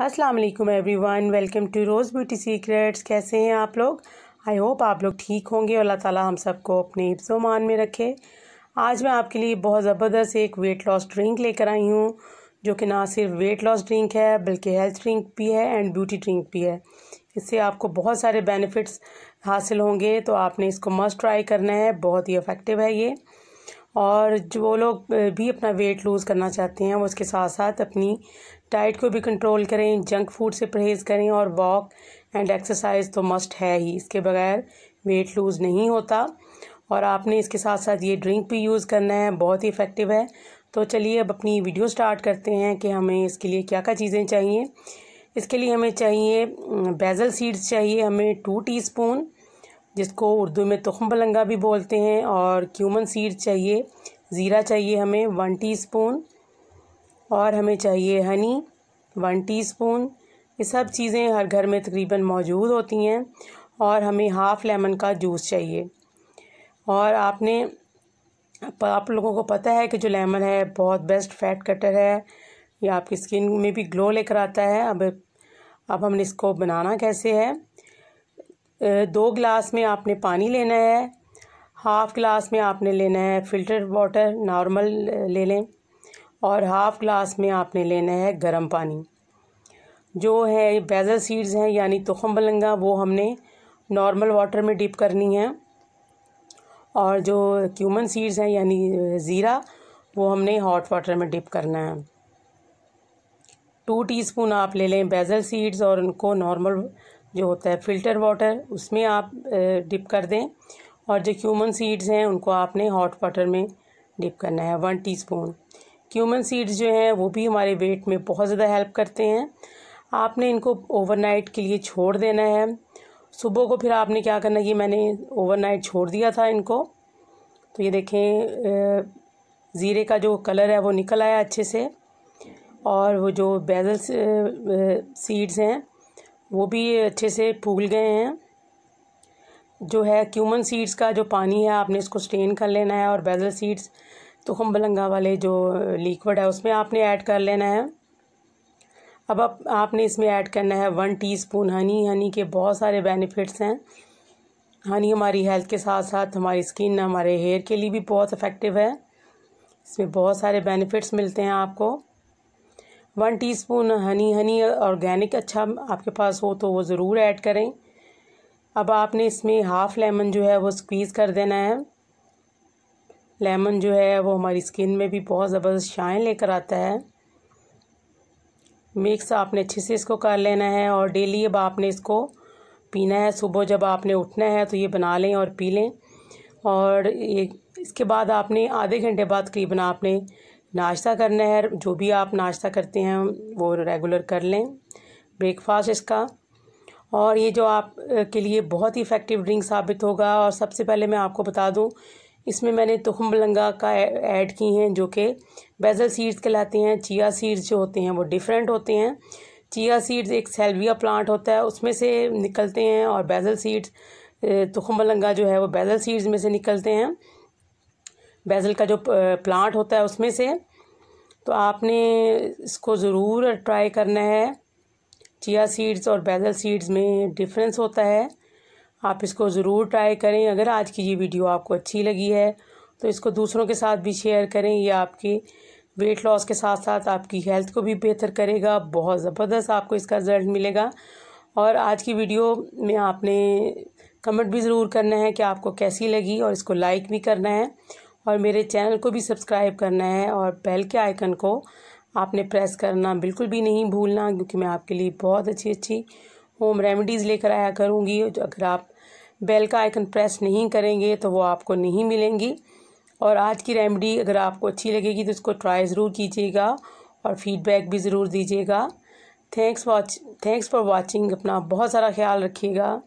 अस्सलाम वालेकुम everyone welcome to Rose Beauty Secrets कैसे हैं आप लोग आई होप आप लोग ठीक होंगे और अल्लाह ताला हम सबको अपने मान में रखे आज मैं आपके लिए बहुत ज़बरदस्त एक वेट लॉस ड्रिंक लेकर आई हूँ जो कि ना सिर्फ वेट लॉस ड्रिंक है बल्कि हेल्थ ड्रिंक भी है एंड ब्यूटी ड्रिंक भी है इससे आपको बहुत सारे बेनिफिट्स हासिल होंगे तो आपने इसको मस्ट ट्राई करना है बहुत ही इफ़ेक्टिव है ये और जो वो लोग भी अपना वेट लूज़ करना चाहते हैं वो उसके साथ साथ अपनी डाइट को भी कंट्रोल करें जंक फूड से परहेज़ करें और वॉक एंड एक्सरसाइज तो मस्ट है ही इसके बगैर वेट लूज़ नहीं होता और आपने इसके साथ साथ ये ड्रिंक भी यूज़ करना है बहुत ही इफ़ेक्टिव है तो चलिए अब अपनी वीडियो स्टार्ट करते हैं कि हमें इसके लिए क्या क्या चीज़ें चाहिए इसके लिए हमें चाहिए बेजल सीड्स चाहिए हमें टू टीस्पून जिसको उर्दू में तखम बलंगा भी बोलते हैं और क्यूमन सीड चाहिए ज़ीरा चाहिए हमें वन टीस्पून और हमें चाहिए हनी वन टीस्पून ये सब चीज़ें हर घर में तकरीबन मौजूद होती हैं और हमें हाफ़ लेमन का जूस चाहिए और आपने आप लोगों को पता है कि जो लेमन है बहुत बेस्ट फैट कटर है या आपकी स्किन में भी ग्लो लेकर आता है अब अब हमने इसको बनाना कैसे है दो गिलास में आपने पानी लेना है हाफ़ गिलास में आपने लेना है फ़िल्टर वाटर नॉर्मल ले लें और हाफ़ गिलास में आपने लेना है गर्म पानी जो है बेज़ल सीड्स हैं यानी तुखम बलंगा वो हमने नॉर्मल वाटर में डिप करनी है और जो क्यूमन सीड्स हैं यानी ज़ीरा वो हमने हॉट वाटर में डिप करना है टू टीस्पून आप ले लें बेज़ल सीड्स और उनको नॉर्मल जो होता है फ़िल्टर वाटर उसमें आप डिप कर दें और जो क्यूमन सीड्स हैं उनको आपने हॉट वाटर में डिप करना है वन टीस्पून क्यूमन सीड्स जो हैं वो भी हमारे वेट में बहुत ज़्यादा हेल्प करते हैं आपने इनको ओवरनाइट के लिए छोड़ देना है सुबह को फिर आपने क्या करना कि मैंने ओवरनाइट छोड़ दिया था इनको तो ये देखें ज़ीरे का जो कलर है वो निकल आया अच्छे से और वो जो बेजल सीड्स हैं वो भी अच्छे से फूल गए हैं जो है क्यूमन सीड्स का जो पानी है आपने इसको स्टेन कर लेना है और बेजल सीड्स तो बलंगा वाले जो लिक्विड है उसमें आपने ऐड कर लेना है अब आप, आपने इसमें ऐड करना है वन टीस्पून हनी हनी के बहुत सारे बेनिफिट्स हैं हनी हमारी हेल्थ के साथ साथ हमारी स्किन हमारे हेयर के लिए भी बहुत इफ़ेक्टिव है इसमें बहुत सारे बेनिफिट्स मिलते हैं आपको one teaspoon honey honey organic अच्छा आपके पास हो तो वो ज़रूर ऐड करें अब आपने इसमें हाफ़ लेमन जो है वो स्क्वीज़ कर देना है लेमन जो है वो हमारी स्किन में भी बहुत ज़बरदस्त शाइन लेकर आता है मिक्स आपने अच्छे से इसको कर लेना है और डेली अब आपने इसको पीना है सुबह जब आपने उठना है तो ये बना लें और पी लें और ये इसके बाद आपने आधे घंटे बाद करीबन आपने नाश्ता करना है जो भी आप नाश्ता करते हैं वो रेगुलर कर लें ब्रेकफास्ट इसका और ये जो आप के लिए बहुत ही इफ़ेक्टिव ड्रिंक साबित होगा और सबसे पहले मैं आपको बता दूं इसमें मैंने तुखम बलंगा का ऐड की हैं जो कि बेजल सीड्स कहलाते हैं चिया सीड्स जो होते हैं वो डिफरेंट होते हैं चिया सीड्स एक सेल्विया प्लांट होता है उसमें से निकलते हैं और बेजल सीड्स तुखम बलंगा जो है वो बेजल सीड्स में से निकलते हैं बेज़ल का जो प्लांट होता है उसमें से तो आपने इसको ज़रूर ट्राई करना है चिया सीड्स और बेज़ल सीड्स में डिफरेंस होता है आप इसको ज़रूर ट्राई करें अगर आज की ये वीडियो आपको अच्छी लगी है तो इसको दूसरों के साथ भी शेयर करें ये आपके वेट लॉस के साथ साथ आपकी हेल्थ को भी बेहतर करेगा बहुत ज़बरदस्त आपको इसका रिजल्ट मिलेगा और आज की वीडियो में आपने कमेंट भी ज़रूर करना है कि आपको कैसी लगी और इसको लाइक भी करना है और मेरे चैनल को भी सब्सक्राइब करना है और बेल के आइकन को आपने प्रेस करना बिल्कुल भी नहीं भूलना क्योंकि मैं आपके लिए बहुत अच्छी अच्छी होम रेमेडीज़ लेकर आया करूँगी अगर आप बेल का आइकन प्रेस नहीं करेंगे तो वो आपको नहीं मिलेंगी और आज की रेमेडी अगर आपको अच्छी लगेगी तो उसको ट्राई ज़रूर कीजिएगा और फीडबैक भी ज़रूर दीजिएगा thanks watch thanks for watching अपना बहुत सारा ख्याल रखिएगा